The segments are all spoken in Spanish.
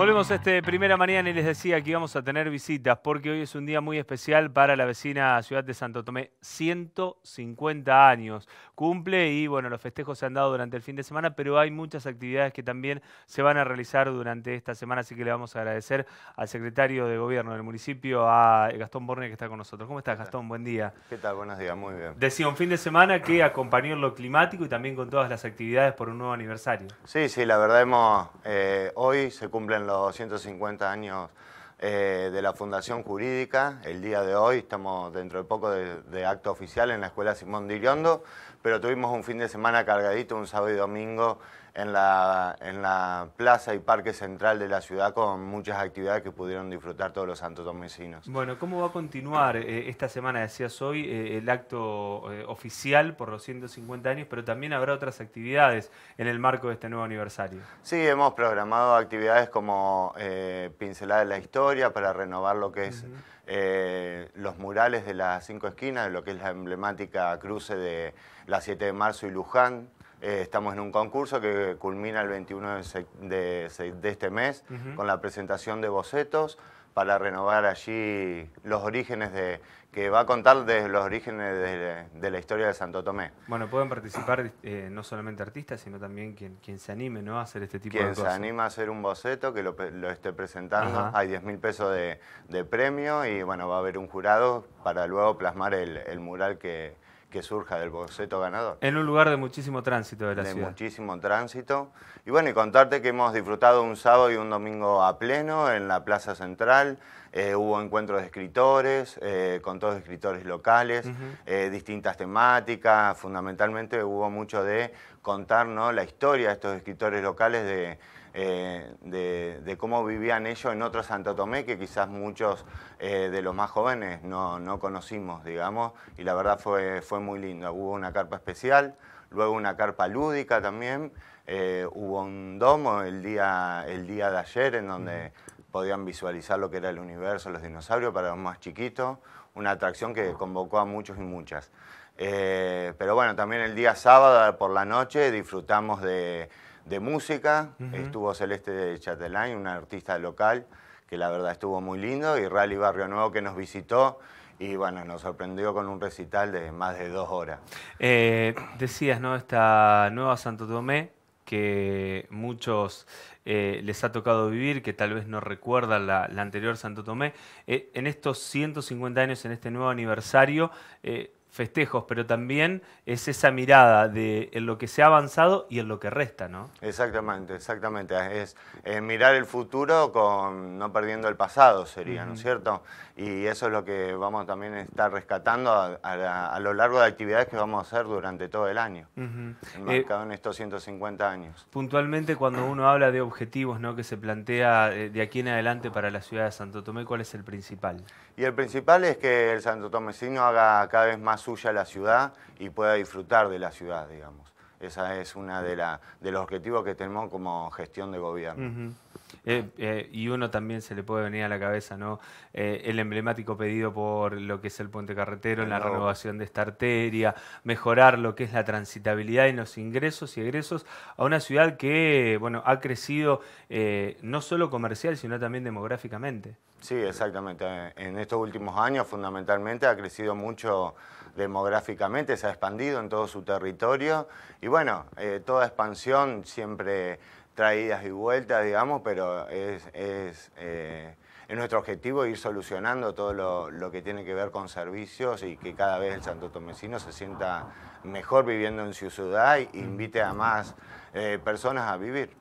Volvemos a este primera mañana y les decía que íbamos a tener visitas porque hoy es un día muy especial para la vecina ciudad de Santo Tomé. 150 años cumple y bueno, los festejos se han dado durante el fin de semana, pero hay muchas actividades que también se van a realizar durante esta semana, así que le vamos a agradecer al secretario de gobierno del municipio, a Gastón Borne, que está con nosotros. ¿Cómo estás, Gastón? Buen día. ¿Qué tal? Buenos días, muy bien. Decía un fin de semana que acompañó lo climático y también con todas las actividades por un nuevo aniversario. Sí, sí, la verdad hemos, eh, hoy se cumplen 150 años eh, de la Fundación Jurídica. El día de hoy estamos dentro de poco de, de acto oficial en la Escuela Simón Diriondo, pero tuvimos un fin de semana cargadito, un sábado y domingo en la, plaza y parque central de la ciudad con muchas actividades que pudieron disfrutar todos los santos santotomesinos. Bueno, ¿cómo va a continuar eh, esta semana, decías hoy, eh, el acto eh, oficial por los 150 años, pero también habrá otras actividades en el marco de este nuevo aniversario? Sí, hemos programado actividades como Pincelada de la Historia para renovar lo que es... los murales de las cinco esquinas, de lo que es la emblemática cruce de la 7 de marzo y Luján, eh, estamos en un concurso que culmina el 21 de, de, este mes con la presentación de bocetos para renovar allí los orígenes de que va a contar de los orígenes de, la historia de Santo Tomé. Bueno, pueden participar eh, no solamente artistas, sino también quien, se anime ¿no? a hacer este tipo de cosas. Quien se anima a hacer un boceto, que lo, esté presentando, hay 10 mil pesos de, premio y bueno, va a haber un jurado para luego plasmar el mural que, que surja del boceto ganador. En un lugar de muchísimo tránsito de la ciudad. De muchísimo tránsito. Y bueno, y contarte que hemos disfrutado un sábado y un domingo a pleno en la Plaza Central. Eh, hubo encuentros de escritores, eh, con todos escritores locales, eh, distintas temáticas. Fundamentalmente hubo mucho de contar la historia de estos escritores locales de eh, de, cómo vivían ellos en otro Santo Tomé que quizás muchos eh, de los más jóvenes no, no, conocimos, digamos, y la verdad fue, fue muy lindo. Hubo una carpa especial, luego una carpa lúdica también, eh, hubo un domo el día, el día de ayer en donde podían visualizar lo que era el universo, los dinosaurios para los más chiquitos, una atracción que convocó a muchos y muchas. pero bueno, también el día sábado por la noche disfrutamos de, de música. Estuvo Celeste de Chatelain, una artista local, que la verdad estuvo muy lindo, y Rally Barrio Nuevo que nos visitó. Y bueno, nos sorprendió con un recital de más de dos horas. Eh, decías, ¿no? Esta nueva Santo Tomé, que muchos eh, les ha tocado vivir, que tal vez no recuerdan la, anterior Santo Tomé. Eh, en estos 150 años, en este nuevo aniversario, festejos, pero también es esa mirada de lo que se ha avanzado y en lo que resta, ¿no? Exactamente, exactamente. Es, mirar el futuro con no perdiendo el pasado, sería, ¿no es cierto? Y eso es lo que vamos también a estar rescatando a, lo largo de actividades que vamos a hacer durante todo el año, eh, en estos 150 años. Puntualmente, cuando uno habla de objetivos ¿no? que se plantea eh, de aquí en adelante para la ciudad de Santo Tomé, ¿cuál es el principal? Y el principal es que el santo Tomesino haga cada vez más suya la ciudad y pueda disfrutar de la ciudad, digamos. Esa es una de, de los objetivos que tenemos como gestión de gobierno. Eh, eh, y uno también se le puede venir a la cabeza, ¿no? Eh, el emblemático pedido por lo que es el puente carretero, en la renovación de esta arteria, mejorar lo que es la transitabilidad en los ingresos y egresos a una ciudad que, bueno, ha crecido no solo comercial, sino también demográficamente. Sí, exactamente. En estos últimos años fundamentalmente ha crecido mucho demográficamente, se ha expandido en todo su territorio y bueno, eh, toda expansión siempre traídas y vueltas, digamos, pero eh, es, nuestro objetivo ir solucionando todo lo, que tiene que ver con servicios y que cada vez el santo tomecino se sienta mejor viviendo en su ciudad e invite a más eh, personas a vivir.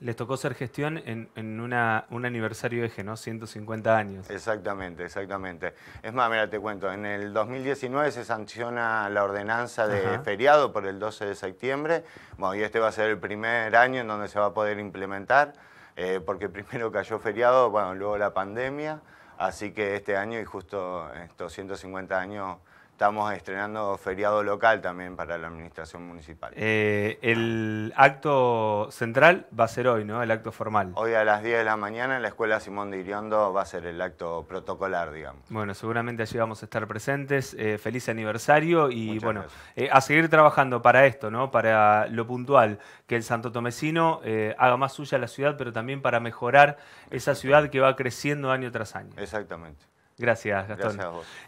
Les tocó ser gestión en, una, un aniversario eje, ¿no? 150 años. Exactamente, exactamente. Es más, mira, te cuento, en el 2019 se sanciona la ordenanza de feriado por el 12 de septiembre, bueno, y este va a ser el primer año en donde se va a poder implementar, eh, porque primero cayó feriado, bueno, luego la pandemia, así que este año y justo estos 150 años estamos estrenando feriado local también para la administración municipal. Eh, el acto central va a ser hoy, ¿no? El acto formal. Hoy a las 10 de la mañana en la Escuela Simón de Iriondo va a ser el acto protocolar, digamos. Bueno, seguramente allí vamos a estar presentes. Eh, feliz aniversario y bueno, eh, a seguir trabajando para esto, ¿no? Para lo puntual, que el Santo Tomecino haga más suya la ciudad, pero también para mejorar esa ciudad que va creciendo año tras año. Exactamente. Gracias, Gastón. Gracias a vos.